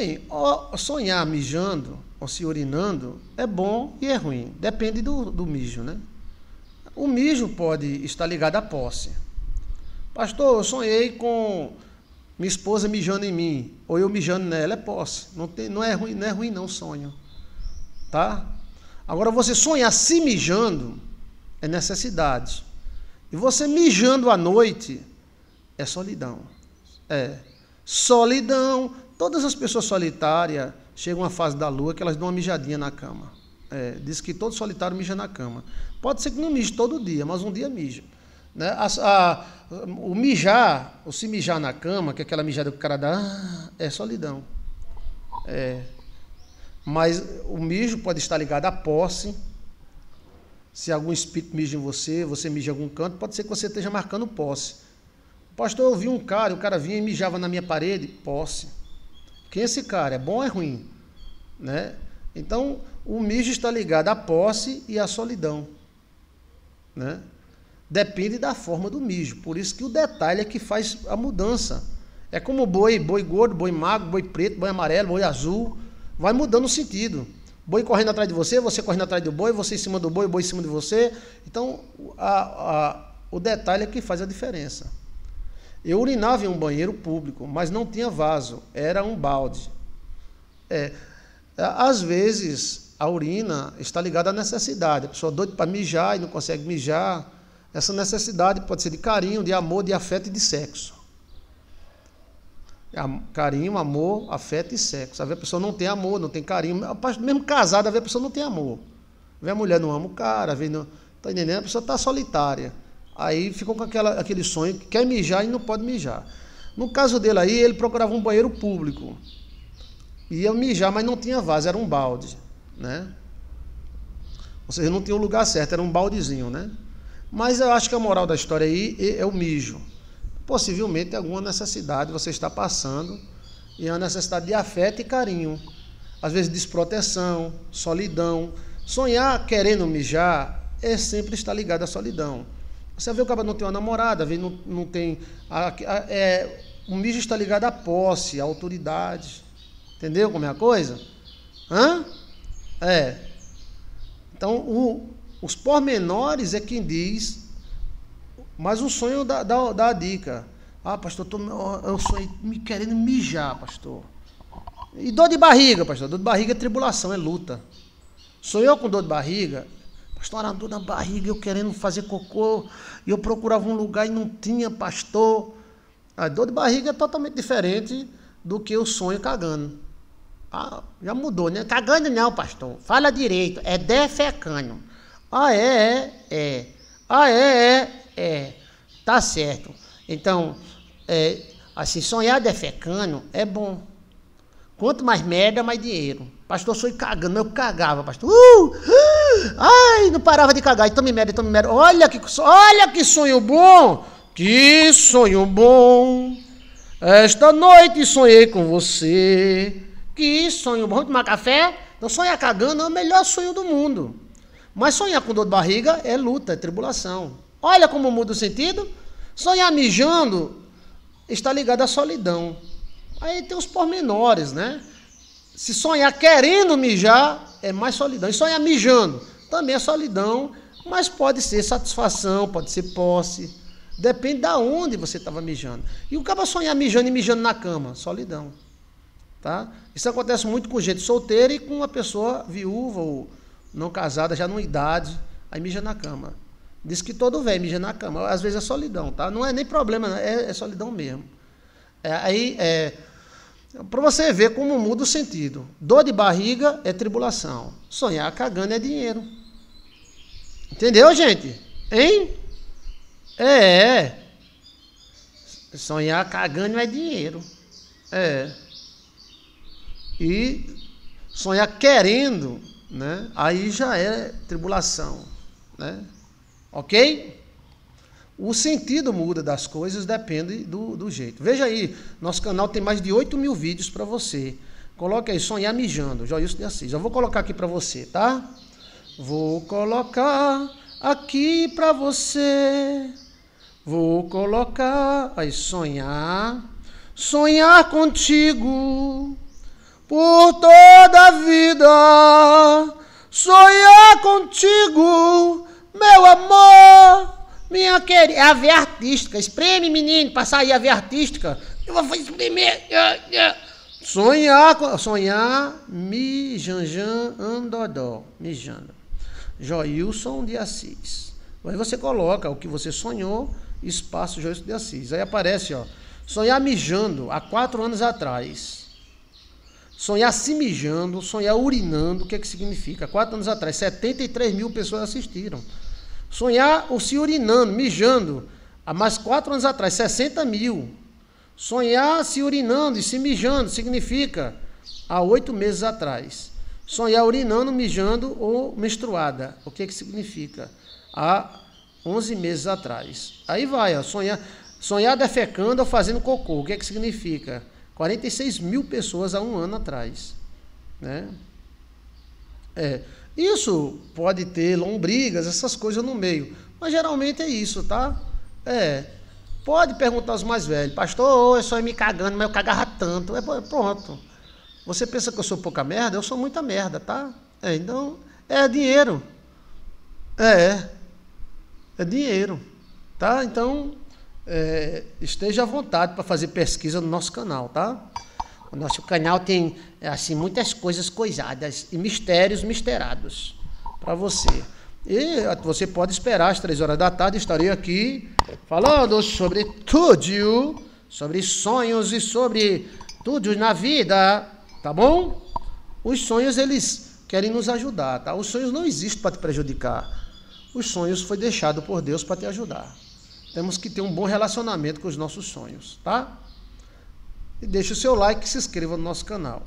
Bem, sonhar mijando ou se urinando é bom e é ruim, depende do, do mijo, né? O mijo pode estar ligado à posse. Pastor, eu sonhei com minha esposa mijando em mim, ou eu mijando nela, é posse. Não, tem, não é ruim, não é ruim não sonho. Tá? Agora você sonhar se mijando é necessidade. E você mijando à noite é solidão. É. Solidão Todas as pessoas solitárias chegam a fase da lua que elas dão uma mijadinha na cama. É, diz que todo solitário mija na cama. Pode ser que não mije todo dia, mas um dia mija. Né? A, a, o mijar, o se mijar na cama, que é aquela mijada que o cara dá, ah, é solidão. É. Mas o mijo pode estar ligado à posse. Se algum espírito mija em você, você mija em algum canto, pode ser que você esteja marcando posse. Pastor, eu vi um cara, o cara vinha e mijava na minha parede, posse. Quem é esse cara é bom ou é ruim. Né? Então, o mijo está ligado à posse e à solidão. Né? Depende da forma do mijo. Por isso que o detalhe é que faz a mudança. É como boi, boi gordo, boi magro, boi preto, boi amarelo, boi azul. Vai mudando o sentido. Boi correndo atrás de você, você correndo atrás do boi, você em cima do boi, boi em cima de você. Então, a, a, o detalhe é que faz a diferença. Eu urinava em um banheiro público, mas não tinha vaso, era um balde. É, às vezes, a urina está ligada à necessidade. A pessoa é doida para mijar e não consegue mijar. Essa necessidade pode ser de carinho, de amor, de afeto e de sexo. Carinho, amor, afeto e sexo. a pessoa não tem amor, não tem carinho. Mesmo casada, a pessoa não tem amor. Às a mulher não ama o cara, às não... Tá entendendo? A pessoa está solitária. Aí ficou com aquela, aquele sonho que quer mijar e não pode mijar. No caso dele aí, ele procurava um banheiro público. Ia mijar, mas não tinha vaso, era um balde, né? Ou seja, não tinha o lugar certo, era um baldezinho, né? Mas eu acho que a moral da história aí é, é o mijo. Possivelmente alguma necessidade você está passando e é uma necessidade de afeto e carinho. Às vezes desproteção, solidão. Sonhar querendo mijar é sempre estar ligado à solidão. Você vê o cara não tem uma namorada, vê, não, não tem. A, a, é, o mijo está ligado à posse, à autoridade. Entendeu como é a coisa? Hã? É. Então, o, os pormenores é quem diz, mas o sonho dá, dá, dá a dica. Ah, pastor, tô, eu é sonhei me querendo mijar, pastor. E dor de barriga, pastor. Dor de barriga é tribulação, é luta. Sonhou com dor de barriga, pastor a dor na barriga, eu querendo fazer cocô, e eu procurava um lugar e não tinha pastor. A dor de barriga é totalmente diferente do que o sonho cagando. Ah, já mudou, né? Cagando não, pastor. Fala direito, é defecando. Ah, é, é, é. Ah, é, é, é. Tá certo. Então, é, assim, sonhar defecando é bom. Quanto mais merda, mais dinheiro. Pastor, sonho cagando. Eu cagava, pastor. Uh! uh! Ai, não parava de cagar. Então me merda, então me merda. Olha que, olha que sonho bom. Que sonho bom. Esta noite sonhei com você. Que sonho bom. Vamos tomar café? Então sonhar cagando é o melhor sonho do mundo. Mas sonhar com dor de barriga é luta, é tribulação. Olha como muda o sentido. Sonhar mijando está ligado à solidão. Aí tem os pormenores, né? Se sonhar querendo mijar, é mais solidão. E sonhar é mijando também é solidão, mas pode ser satisfação, pode ser posse. Depende da de onde você estava mijando. E o cara sonhar mijando e mijando na cama, solidão. Tá? Isso acontece muito com gente solteira e com uma pessoa viúva ou não casada, já numa idade, aí mija na cama. Diz que todo velho mija na cama. Às vezes é solidão, tá? Não é nem problema, é, é solidão mesmo. É, aí é, para você ver como muda o sentido. Dor de barriga é tribulação. Sonhar cagando é dinheiro. Entendeu, gente? Hein? É. é. Sonhar cagando é dinheiro. É. E sonhar querendo, né? Aí já é tribulação, né? OK? o sentido muda das coisas, depende do, do jeito. Veja aí, nosso canal tem mais de 8 mil vídeos para você. Coloque aí, sonhar mijando, Joilson de Assis. Eu vou colocar aqui para você, tá? Vou colocar aqui para você. Vou colocar aí, sonhar. Sonhar contigo por toda a vida. Sonhar contigo, meu amor minha querida, é a veia artística. Espreme, menino, para sair a veia artística. Eu vou espremer. Sonhar, sonhar, mi, janjan, andodó, mijando. Joilson de Assis. Aí você coloca o que você sonhou, espaço Joilson de Assis. Aí aparece, ó. Sonhar mijando há quatro anos atrás. Sonhar se mijando, sonhar urinando, o que é que significa? Quatro anos atrás, 73 mil pessoas assistiram. Sonhar o se urinando, mijando, há mais quatro anos atrás, 60 mil. Sonhar se urinando e se mijando significa há oito meses atrás. Sonhar urinando, mijando ou menstruada. O que, que significa? Há 11 meses atrás. Aí vai, ó, sonhar, sonhar defecando ou fazendo cocô. O que, que significa? 46 mil pessoas há um ano atrás. Né? É, isso pode ter lombrigas, essas coisas no meio. Mas geralmente é isso, tá? É. Pode perguntar aos mais velhos, pastor, eu só me cagando, mas eu cagava tanto. É pronto. Você pensa que eu sou pouca merda? Eu sou muita merda, tá? É, então, é dinheiro. É. É dinheiro. Tá? Então, é, esteja à vontade para fazer pesquisa no nosso canal, tá? O nosso canal tem assim muitas coisas coisadas e mistérios misterados para você. E você pode esperar às três horas da tarde, estarei aqui falando sobre tudo, sobre sonhos e sobre tudo na vida, tá bom? Os sonhos, eles querem nos ajudar, tá? Os sonhos não existem para te prejudicar. Os sonhos foi deixado por Deus para te ajudar. Temos que ter um bom relacionamento com os nossos sonhos, tá? e deixe o seu like e se inscreva no nosso canal.